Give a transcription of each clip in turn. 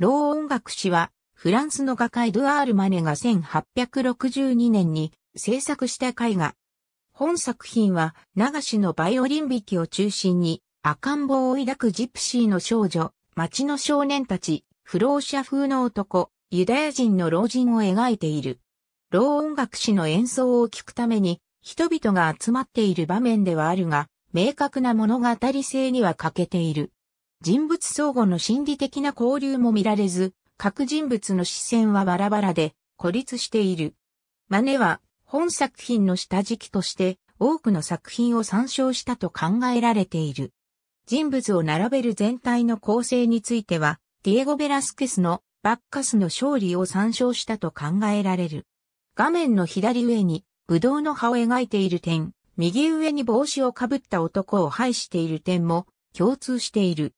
ロー音楽史は、フランスの画家エドアール・マネが1862年に制作した絵画。本作品は、流しのバイオリン弾きを中心に、赤ん坊を抱くジプシーの少女、町の少年たち、不老者風の男、ユダヤ人の老人を描いている。ロー音楽史の演奏を聴くために、人々が集まっている場面ではあるが、明確な物語性には欠けている。人物相互の心理的な交流も見られず、各人物の視線はバラバラで孤立している。マネは本作品の下敷きとして多くの作品を参照したと考えられている。人物を並べる全体の構成については、ディエゴ・ベラスケスのバッカスの勝利を参照したと考えられる。画面の左上に、ブドウの葉を描いている点、右上に帽子をかぶった男を配している点も共通している。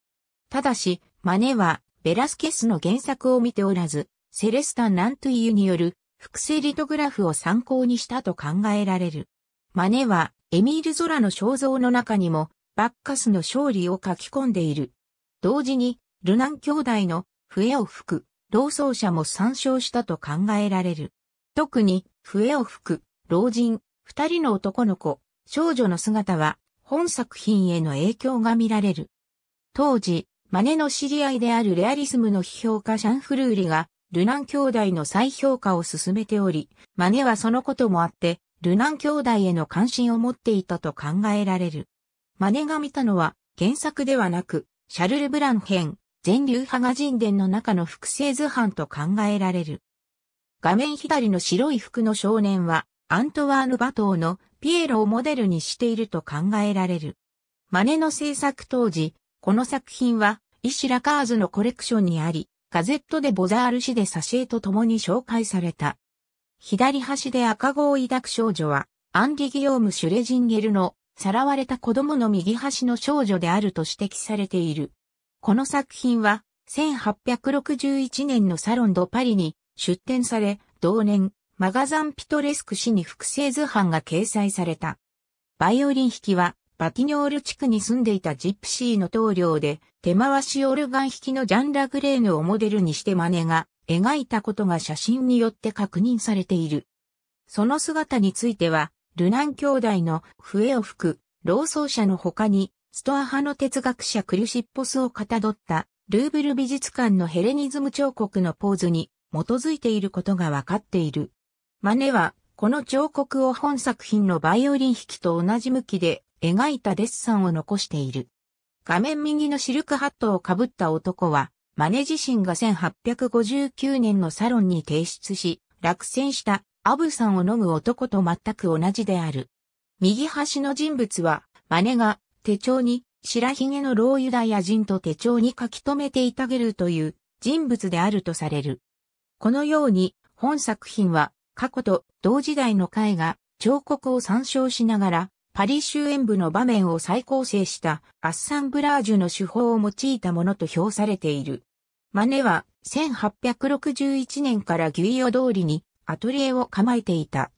ただし、マネは、ベラスケスの原作を見ておらず、セレスタン・ントゥイユによる複製リトグラフを参考にしたと考えられる。マネは、エミール・ゾラの肖像の中にも、バッカスの勝利を書き込んでいる。同時に、ルナン兄弟の笛を吹く、老僧者も参照したと考えられる。特に、笛を吹く、老人、二人の男の子、少女の姿は、本作品への影響が見られる。当時、マネの知り合いであるレアリスムの批評家シャンフルーリが、ルナン兄弟の再評価を進めており、マネはそのこともあって、ルナン兄弟への関心を持っていたと考えられる。マネが見たのは、原作ではなく、シャルル・ブラン編、全流派が神殿の中の複製図版と考えられる。画面左の白い服の少年は、アントワーヌ・バトーのピエロをモデルにしていると考えられる。マネの制作当時、この作品は、イシラカーズのコレクションにあり、ガゼットでボザール誌で挿絵と共に紹介された。左端で赤子を抱く少女は、アンリ・ギヨーム・シュレジンゲルの、さらわれた子供の右端の少女であると指摘されている。この作品は、1861年のサロンドパリに出展され、同年、マガザン・ピトレスク氏に複製図版が掲載された。バイオリン弾きは、バティニョール地区に住んでいたジプシーの棟梁で、手回しオルガン弾きのジャン・ラグレーヌをモデルにして真似が描いたことが写真によって確認されている。その姿については、ルナン兄弟の笛を吹く、老僧者の他に、ストア派の哲学者クリュシッポスをかたどった、ルーブル美術館のヘレニズム彫刻のポーズに基づいていることがわかっている。真似は、この彫刻を本作品のバイオリン弾きと同じ向きで描いたデッサンを残している。画面右のシルクハットをかぶった男は、マネ自身が1859年のサロンに提出し、落選したアブさんを飲む男と全く同じである。右端の人物は、マネが手帳に白髭の老ユダヤ人と手帳に書き留めていたげるという人物であるとされる。このように本作品は過去と同時代の絵画、彫刻を参照しながらパリ終演部の場面を再構成したアッサンブラージュの手法を用いたものと評されている。マネは1861年からギュイオ通りにアトリエを構えていた。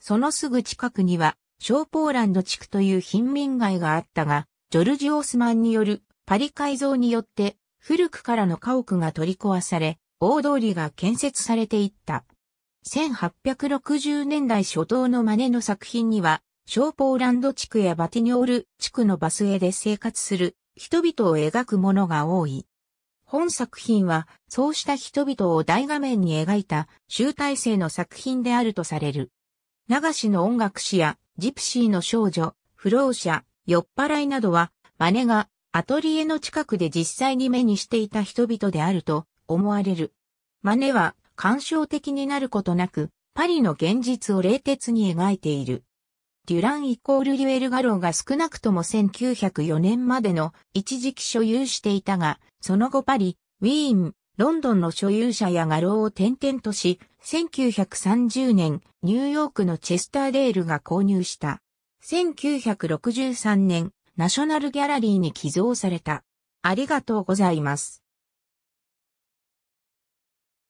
そのすぐ近くには小ポーランド地区という貧民街があったが、ジョルジ・オスマンによるパリ改造によって古くからの家屋が取り壊され、大通りが建設されていった。1860年代初頭のマネの作品には、小ポーランド地区やバティニョール地区のバスへで生活する人々を描くものが多い。本作品は、そうした人々を大画面に描いた集大成の作品であるとされる。流しの音楽史や、ジプシーの少女、不老者、酔っ払いなどは、真似がアトリエの近くで実際に目にしていた人々であると思われる。真似は、感傷的になることなく、パリの現実を冷徹に描いている。デュランイコールデュエル・ガローが少なくとも1904年までの一時期所有していたが、その後パリ、ウィーン、ロンドンの所有者や画廊を転々とし、1930年、ニューヨークのチェスターデールが購入した。1963年、ナショナルギャラリーに寄贈された。ありがとうございます。